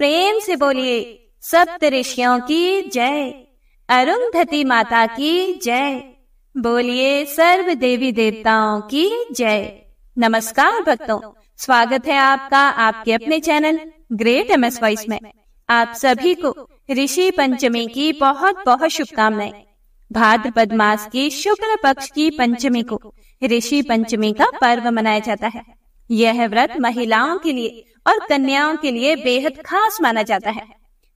प्रेम से बोलिए सप्त ऋषियों की जय अरुंधति माता की जय बोलिए सर्व देवी देवताओं की जय नमस्कार भक्तों स्वागत है आपका आपके अपने channel great M S voice में आप सभी को ऋषि पंचमी की बहुत बहुत शुभकामनाएं भाद्रपद मास की शुक्ल पक्ष की पंचमी को ऋषि पंचमी का पर्व मनाया जाता है यह व्रत महिलाओं के लिए और कन्याओं के लिए बेहद खास माना जाता है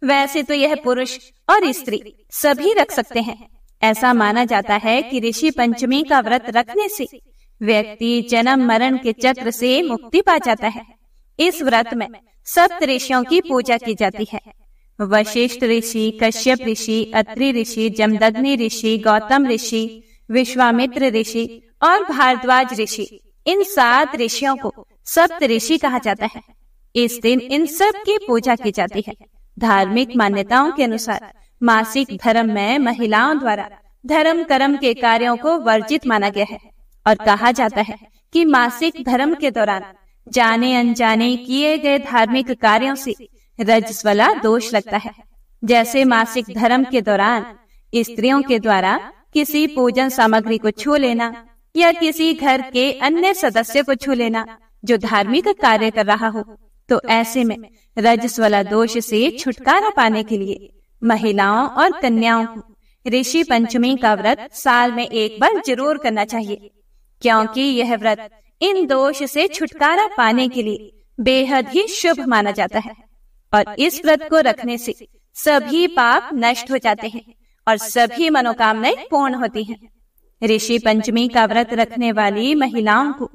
वैसे तो यह पुरुष और स्त्री सभी रख सकते हैं ऐसा माना जाता है कि ऋषि पंचमी का व्रत रखने से व्यक्ति जन्म मरण के चक्र से मुक्ति पा जाता है इस व्रत में सप्त ऋषियों की पूजा की जाती है वशिष्ठ ऋषि कश्यप ऋषि अत्रि ऋषि जमदग्नि ऋषि गौतम ऋषि विश्वामित्र ऋषि और भारद्वाज ऋषि इन सात ऋषियों को सप्त ऋषि कहा जाता है इस दिन इन सब की पूजा की जाती है धार्मिक मान्यताओं के अनुसार मासिक धर्म में महिलाओं द्वारा धर्म कर्म के कार्यों को वर्जित माना गया है और कहा जाता है कि मासिक धर्म के दौरान जाने अनजाने किए गए धार्मिक कार्यों से रजस्वला दोष लगता है जैसे मासिक धर्म के दौरान स्त्रियों के द्वारा किसी पूजन सामग्री को छू लेना या किसी घर के अन्य सदस्य को छू लेना जो धार्मिक कार्य कर रहा हो तो, तो ऐसे में रजस वाला दोष से छुटकारा पाने के लिए महिलाओं और कन्याओं को ऋषि पंचमी का व्रत साल में एक बार जरूर करना चाहिए क्योंकि यह व्रत इन दोष से छुटकारा पाने के लिए बेहद ही शुभ माना जाता है और इस व्रत को रखने से सभी पाप नष्ट हो जाते हैं और सभी मनोकामनाएं पूर्ण होती हैं। ऋषि पंचमी का व्रत रखने वाली महिलाओं को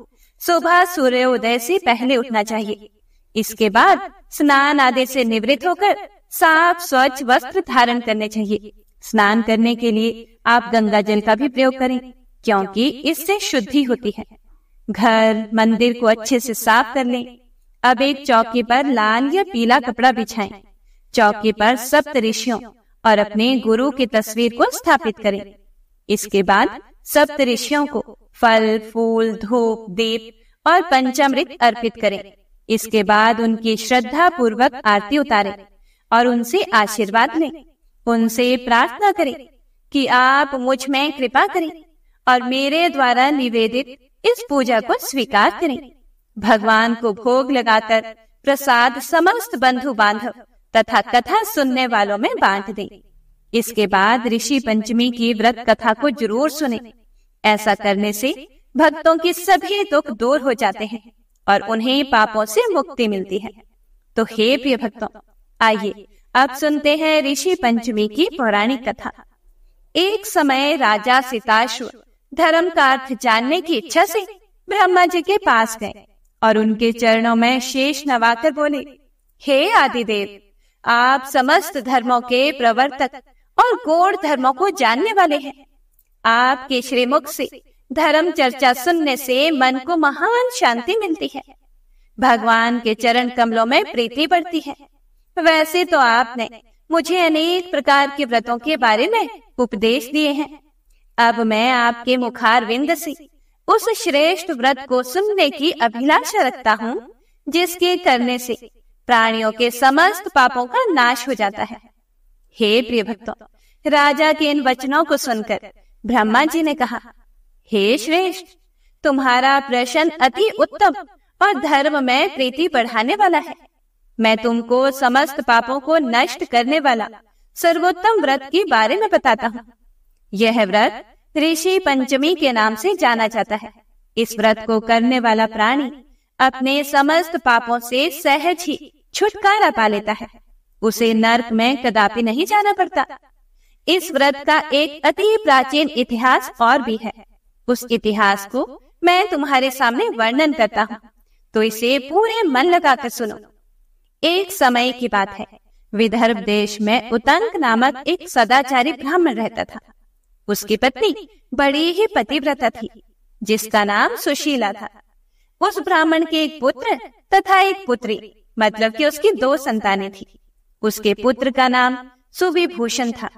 सुबह सूर्योदय से पहले उठना चाहिए इसके बाद स्नान आदि से निवृत्त होकर साफ स्वच्छ वस्त्र धारण करने चाहिए स्नान करने के लिए आप गंगा जल का भी प्रयोग करें क्योंकि इससे शुद्धि होती है घर मंदिर को अच्छे से साफ कर लें अब एक चौकी पर लाल या पीला कपड़ा बिछाएं। चौकी पर सप्त ऋषियों और अपने गुरु की तस्वीर को स्थापित करें इसके बाद सप्त ऋषियों को फल फूल धूप दीप और पंचामृत अर्पित करें इसके बाद उनकी श्रद्धा पूर्वक आरती उतारे और उनसे आशीर्वाद लें उनसे प्रार्थना करें कि आप मुझ में कृपा करें और मेरे द्वारा निवेदित इस पूजा को स्वीकार करें भगवान को भोग लगाकर प्रसाद समस्त बंधु बांधव तथा कथा सुनने वालों में बांट दें। इसके बाद ऋषि पंचमी की व्रत कथा को जरूर सुने ऐसा करने से भक्तों के सभी दुख दूर हो जाते हैं और उन्हें पापों से मुक्ति मिलती है तो हे प्रिय भक्तों आइए अब सुनते हैं ऋषि पंचमी की पौराणिक कथा एक समय राजा सिताश्व धर्म का अर्थ जानने की इच्छा से ब्रह्मा जी के पास गए और उनके चरणों में शेष नवाकर बोले हे आदिदेव आप समस्त धर्मों के प्रवर्तक और गोड़ धर्मों को जानने वाले हैं आपके श्रीमुख से धर्म चर्चा सुनने से मन को महान शांति मिलती है भगवान के चरण कमलों में प्रीति बढ़ती है वैसे तो आपने मुझे अनेक प्रकार के व्रतों के बारे में उपदेश दिए हैं अब मैं आपके मुखार विंद से उस श्रेष्ठ व्रत को सुनने की अभिलाषा रखता हूँ जिसके करने से प्राणियों के समस्त पापों का नाश हो जाता है हे प्रिय भक्तों राजा के इन वचनों को सुनकर ब्रह्मा जी ने कहा हे श्रेष्ठ तुम्हारा प्रश्न अति उत्तम और धर्म में प्रीति बढ़ाने वाला है मैं तुमको समस्त पापों को नष्ट करने वाला सर्वोत्तम व्रत के बारे में बताता हूँ यह व्रत ऋषि पंचमी के नाम से जाना जाता है इस व्रत को करने वाला प्राणी अपने समस्त पापों से सहज ही छुटकारा पा लेता है उसे नर्क में कदापि नहीं जाना पड़ता इस व्रत का एक अति प्राचीन इतिहास और भी है उस इतिहास को मैं तुम्हारे सामने वर्णन करता हूँ तो इसे पूरे मन लगाकर सुनो एक समय की बात है विदर्भ देश में उतंक नामक एक सदाचारी ब्राह्मण रहता था उसकी पत्नी बड़ी ही पतिव्रता थी जिसका नाम सुशीला था उस ब्राह्मण के एक पुत्र तथा एक पुत्री मतलब कि उसकी दो संतानें थी उसके पुत्र का नाम सुविभूषण था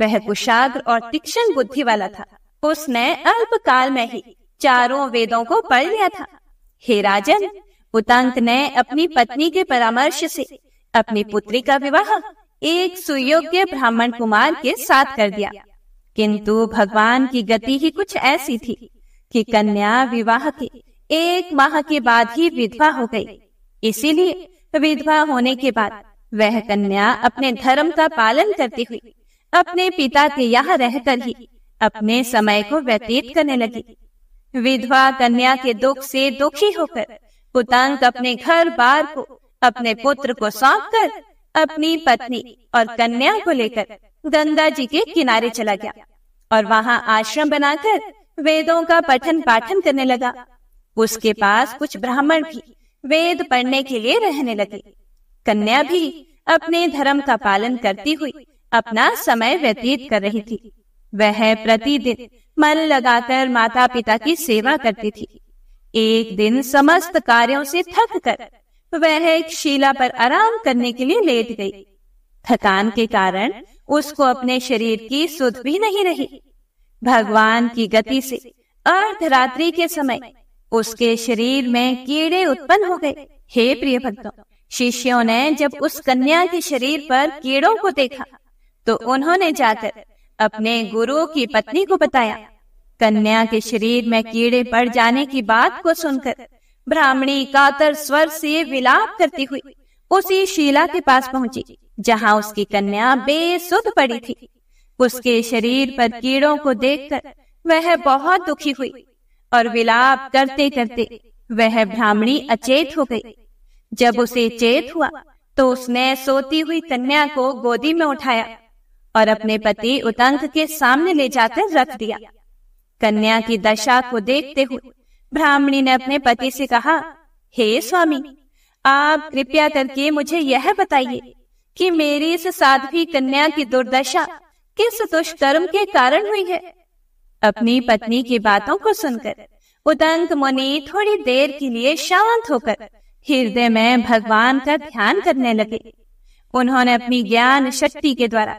वह कुशाग्र और तीक्ष्ण बुद्धि वाला था उसने अल्पकाल में ही चारों वेदों को पढ़ लिया था हे राजन उतंक ने अपनी पत्नी के परामर्श से अपनी पुत्री का विवाह एक सुयोग्य ब्राह्मण कुमार के साथ कर दिया किंतु भगवान की गति ही कुछ ऐसी थी कि कन्या विवाह के एक माह के बाद ही विधवा हो गई इसीलिए विधवा होने के बाद वह कन्या अपने धर्म का पालन करती हुई अपने पिता के यहाँ रहकर ही अपने समय को व्यतीत करने लगी विधवा कन्या के दुख से दुखी होकर कुतंक अपने घर बार को अपने पुत्र को सौंप कर अपनी पत्नी और कन्या को लेकर गंगा जी के किनारे चला गया और वहाँ आश्रम बनाकर वेदों का पठन पाठन करने लगा उसके पास कुछ ब्राह्मण भी वेद पढ़ने के लिए रहने लगे कन्या भी अपने धर्म का पालन करती हुई अपना समय व्यतीत कर रही थी वह प्रतिदिन मन लगाकर माता पिता की सेवा करती थी एक दिन समस्त कार्यों से थक कर वह एक शिला पर आराम करने के लिए लेट गई थकान के कारण उसको अपने शरीर की सुध भी नहीं रही भगवान की गति से अर्धरात्रि के समय उसके शरीर में कीड़े उत्पन्न हो गए हे प्रिय भक्तों शिष्यों ने जब उस कन्या के शरीर पर कीड़ों को देखा तो उन्होंने जाकर अपने गुरु की पत्नी को बताया कन्या के शरीर में कीड़े पड़ जाने की बात को सुनकर ब्राह्मणी कातर स्वर से विलाप करती हुई उसी शीला के पास पहुंची जहां उसकी कन्या बेसुध पड़ी थी उसके शरीर पर कीड़ों को देखकर वह बहुत दुखी हुई और विलाप करते करते वह ब्राह्मणी अचेत हो गई जब उसे चेत हुआ तो उसने सोती हुई कन्या को गोदी में उठाया और अपने पति उतंक के सामने ले जाकर रख दिया कन्या की दशा को देखते हुए ब्राह्मणी ने अपने पति से कहा हे स्वामी आप कृपया करके मुझे यह बताइए कि मेरी इस साध्वी कन्या की दुर्दशा किस दुष्कर्म के कारण हुई है अपनी पत्नी की बातों को सुनकर उदंत मुनि थोड़ी देर के लिए शांत होकर हृदय में भगवान का ध्यान करने लगे उन्होंने अपनी ज्ञान शक्ति के द्वारा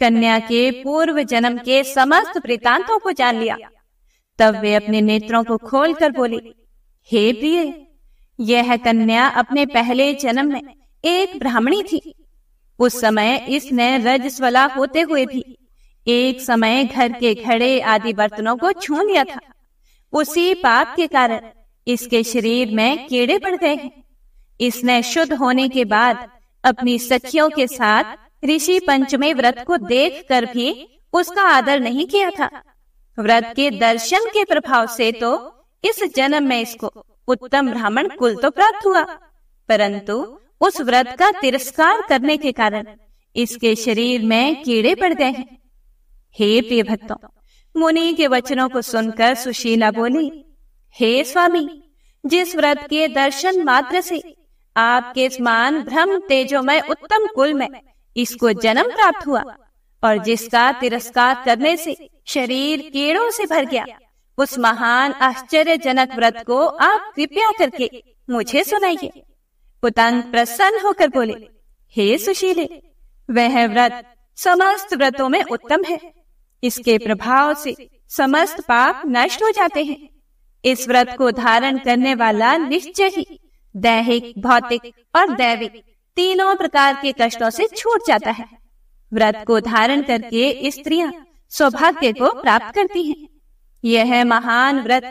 कन्या के पूर्व जन्म के समस्त वृतांतों को जान लिया तब वे अपने नेत्रों को खोलकर बोली हे प्रिय यह कन्या अपने पहले जन्म में एक ब्राह्मणी थी उस समय इसने रजस्वला होते हुए भी एक समय घर के घड़े आदि बर्तनों को छू लिया था उसी पाप के कारण इसके शरीर में कीड़े पड़ गए हैं इसने शुद्ध होने के बाद अपनी सखियों के साथ ऋषि पंचमे व्रत को देखकर भी उसका आदर नहीं किया था व्रत के दर्शन के प्रभाव से तो इस जन्म में इसको उत्तम ब्राह्मण कुल तो प्राप्त हुआ परंतु उस व्रत का तिरस्कार करने के कारण इसके शरीर में कीड़े पड़ गए हैं हे प्रिय भक्तों मुनि के वचनों को सुनकर सुशीला बोली हे स्वामी जिस व्रत के दर्शन मात्र से आपके समान भ्रम तेजोमय उत्तम कुल में इसको जन्म प्राप्त हुआ और जिसका तिरस्कार करने से शरीर कीड़ों से भर गया उस महान आश्चर्यजनक व्रत को आप कृपया करके मुझे सुनाइए पुतंग प्रसन्न होकर बोले हे सुशीले वह व्रत समस्त व्रतों में उत्तम है इसके प्रभाव से समस्त पाप नष्ट हो जाते हैं इस व्रत को धारण करने वाला निश्चय ही दैहिक भौतिक और दैविक तीनों प्रकार के कष्टों से छूट जाता है व्रत को धारण करके स्त्रियां सौभाग्य को प्राप्त करती हैं। यह महान व्रत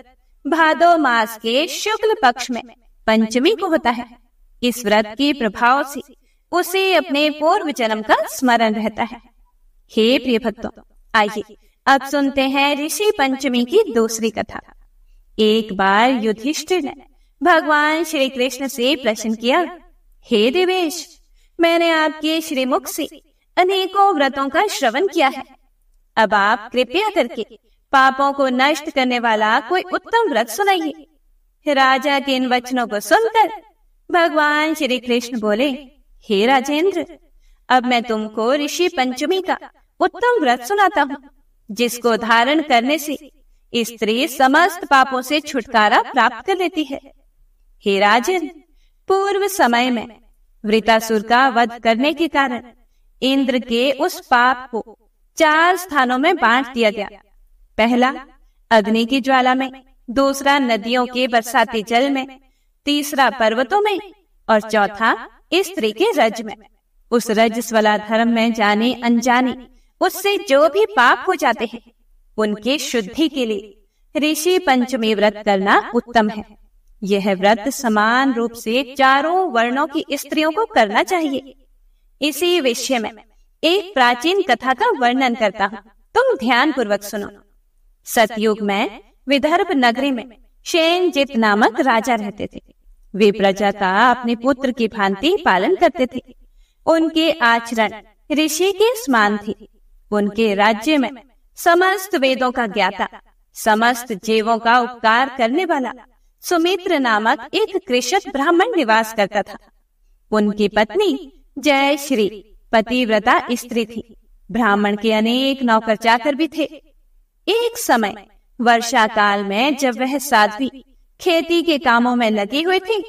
भादो मास के शुक्ल पक्ष में पंचमी को होता है इस व्रत के प्रभाव से उसे अपने पूर्व जन्म का स्मरण रहता है हे प्रिय भक्तों आइए अब सुनते हैं ऋषि पंचमी की दूसरी कथा एक बार युधिष्ठिर ने भगवान श्री कृष्ण से प्रश्न किया हे देवेश मैंने आपके श्रीमुख से अनेकों व्रतों का श्रवण किया है अब आप कृपया करके पापों को नष्ट करने वाला कोई उत्तम व्रत सुनाइए राजा के इन वचनों को सुनकर भगवान श्री कृष्ण बोले हे राजेंद्र अब मैं तुमको ऋषि पंचमी का उत्तम व्रत सुनाता हूँ जिसको धारण करने से स्त्री समस्त पापों से छुटकारा प्राप्त कर लेती है हे राजन पूर्व समय में वृतासुर का वध करने के कारण इंद्र के उस पाप को चार स्थानों में बांट दिया गया पहला अग्नि की ज्वाला में दूसरा नदियों के बरसाती जल में तीसरा पर्वतों में और चौथा स्त्री के रज में उस रज स्वला धर्म में जाने अनजाने उससे जो भी पाप हो जाते हैं उनके शुद्धि के लिए ऋषि पंचमी व्रत करना उत्तम है यह व्रत समान रूप से चारों वर्णों की स्त्रियों को करना चाहिए इसी विषय में एक प्राचीन कथा का वर्णन करता हूँ तुम ध्यान पूर्वक सुनो सतयुग में विदर्भ नगरी में जित नामक राजा रहते थे वे प्रजा का अपने पुत्र की भांति पालन करते थे उनके आचरण ऋषि के समान थे उनके राज्य में समस्त वेदों का ज्ञाता समस्त जीवों का उपकार करने वाला सुमित्र नामक एक कृषक ब्राह्मण निवास करता था उनकी पत्नी जय श्री पतिव्रता स्त्री थी ब्राह्मण के अनेक नौकर चाकर भी थे एक समय वर्षा काल में जब वह साध्वी खेती के कामों में लगी हुई थी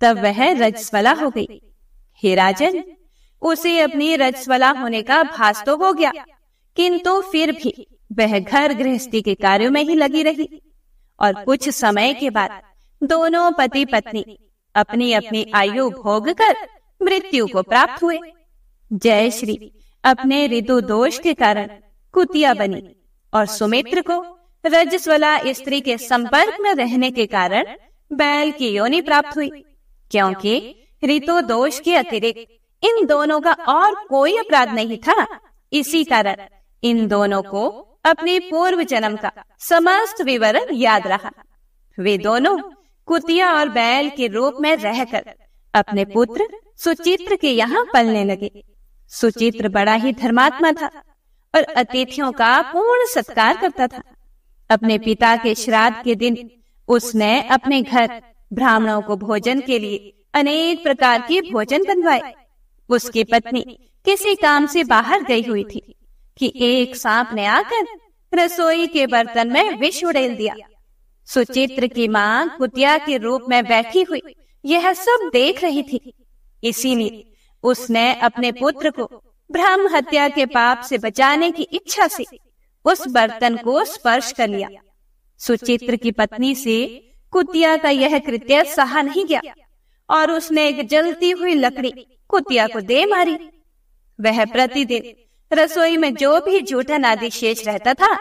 तब वह रजस्वला हो गई हे राजन उसे अपनी रजस्वला होने का भास तो हो गया किंतु फिर भी वह घर गृहस्थी के कार्यों में ही लगी रही और कुछ समय के बाद दोनों पति पत्नी अपनी अपनी आयु भोग कर मृत्यु को प्राप्त हुए जय श्री अपने ऋतु दोष के कारण कुतिया बनी और सुमित्र को रजस्वला स्त्री के संपर्क में रहने के कारण बैल की योनि प्राप्त हुई क्योंकि ऋतु दोष के अतिरिक्त इन दोनों का और कोई अपराध नहीं था इसी कारण इन दोनों को अपने पूर्व जन्म का समस्त विवरण याद रहा वे दोनों कुतिया और बैल के रूप में रहकर अपने पुत्र सुचित्र के यहाँ पलने लगे सुचित्र बड़ा ही धर्मात्मा था और अतिथियों का पूर्ण सत्कार करता था अपने पिता के श्राद्ध के दिन उसने अपने घर ब्राह्मणों को भोजन के लिए अनेक प्रकार के भोजन बनवाए उसकी पत्नी किसी काम से बाहर गई हुई थी कि एक सांप ने आकर रसोई के बर्तन में विष उड़ेल दिया सुचित्र की माँ कुतिया के रूप में बैठी हुई यह सब देख रही थी इसीलिए उसने अपने पुत्र को ब्रह्म हत्या के पाप से बचाने की इच्छा से उस बर्तन को स्पर्श कर लिया सुचित्र की पत्नी से कुतिया का यह कृत्य सहा नहीं गया और उसने एक जलती हुई लकड़ी कुतिया को दे मारी वह प्रतिदिन रसोई में जो भी जूठन आदि शेष रहता था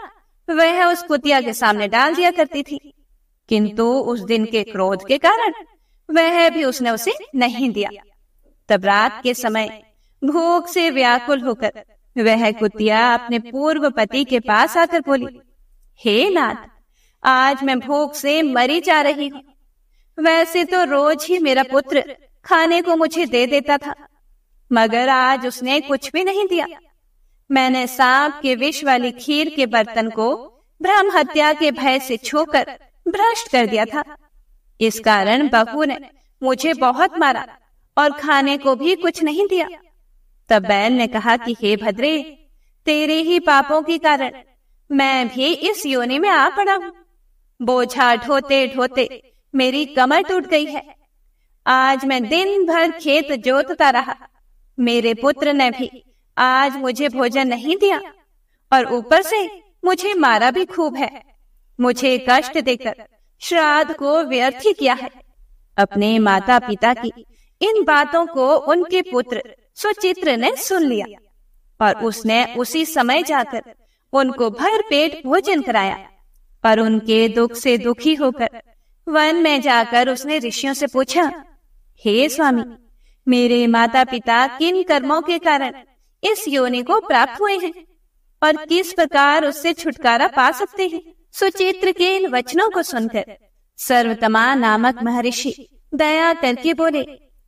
वह उस कुतिया के सामने डाल दिया करती थी किंतु उस दिन के क्रोध के कारण वह भी उसने उसे नहीं दिया तब रात के समय भूख से व्याकुल होकर वह कुतिया अपने पूर्व पति के पास आकर बोली हे नाथ आज मैं भूख से मरी जा रही हूँ वैसे तो रोज ही मेरा पुत्र खाने को मुझे दे देता था मगर आज उसने कुछ भी नहीं दिया मैंने सांप के विष वाली खीर के बर्तन को ब्रह्म हत्या के भय से छूकर भ्रष्ट कर दिया था इस कारण बहू ने मुझे बहुत मारा और खाने को भी कुछ नहीं दिया तब बैल ने कहा कि हे भद्रे तेरे ही पापों के कारण मैं भी इस योनि में आ पड़ा हूँ बोझा ढोते ढोते मेरी कमर टूट गई है आज मैं दिन भर खेत जोतता रहा मेरे पुत्र ने भी आज मुझे भोजन नहीं दिया और ऊपर से मुझे मारा भी खूब है मुझे कष्ट देकर श्राद्ध को व्यर्थ किया है अपने माता पिता की इन बातों को उनके पुत्र सुचित्र ने सुन लिया और उसने उसी समय जाकर उनको भर पेट भोजन कराया पर उनके दुख से दुखी होकर वन में जाकर उसने ऋषियों से पूछा हे स्वामी मेरे माता पिता किन कर्मों के कारण इस योनि को प्राप्त हुए हैं और किस प्रकार उससे छुटकारा पा सकते हैं सुचित्र के इन वचनों को सुनकर सर्वतमा नामक महर्षि दया करके बोले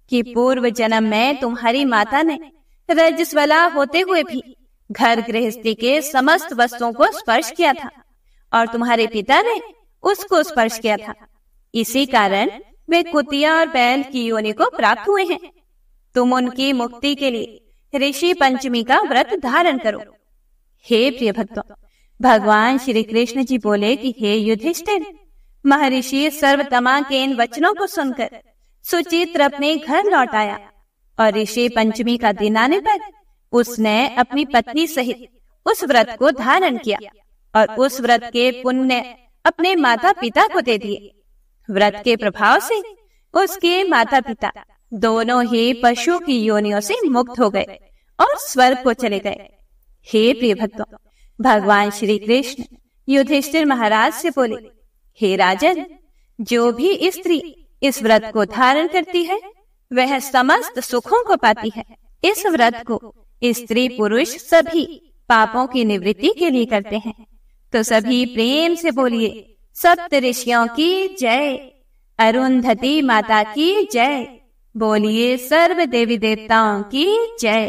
कि पूर्व जन्म में तुम्हारी माता ने रजस्वला होते हुए भी घर गृहस्थी के समस्त वस्तुओं को स्पर्श किया था और तुम्हारे पिता ने उसको स्पर्श किया था इसी कारण वे कुतिया और बैल की योनि को प्राप्त हुए हैं तुम उनकी मुक्ति के लिए ऋषि पंचमी का व्रत धारण करो हे प्रिय भक्तों भगवान श्री कृष्ण जी बोले कि हे युधिष्ठिर महर्षि सर्वतमा के इन वचनों को सुनकर सुचित्र अपने घर लौट आया और ऋषि पंचमी का दिन आने पर उसने अपनी पत्नी सहित उस व्रत को धारण किया और उस व्रत के पुण्य अपने माता पिता को दे दिए व्रत के प्रभाव से उसके माता पिता दोनों ही पशुओं की योनियों से मुक्त हो गए और स्वर्ग को चले गए हे प्रिय भक्तों भगवान श्री कृष्ण युधिष्ठिर महाराज से बोले हे राजन जो भी स्त्री इस व्रत को धारण करती है वह समस्त सुखों को पाती है इस व्रत को स्त्री पुरुष सभी पापों की निवृत्ति के लिए करते हैं तो सभी प्रेम से बोलिए सप्त ऋषियों की जय अरुंधति माता की जय बोलिए सर्व देवी देवताओं की जय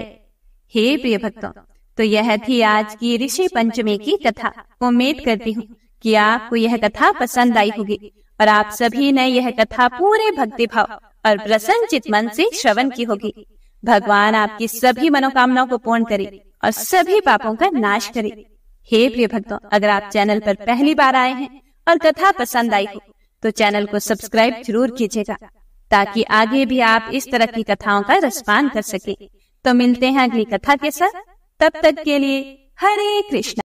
हे प्रिय भक्तों तो यह थी आज की ऋषि पंचमी की कथा तो उम्मीद करती हूँ कि आपको यह कथा पसंद आई होगी और आप सभी ने यह कथा पूरे भक्ति भाव और प्रसन्नचित मन से श्रवण की होगी भगवान आपकी सभी मनोकामनाओं को पूर्ण करे और सभी पापों का नाश करे हे प्रिय भक्तों अगर आप चैनल पर पहली बार आए हैं और कथा पसंद आई हो तो, तो चैनल को सब्सक्राइब जरूर कीजिएगा ताकि आगे भी आप इस तरह की कथाओं का रसपान कर सके तो मिलते हैं अगली कथा के साथ तब तक के लिए हरे कृष्ण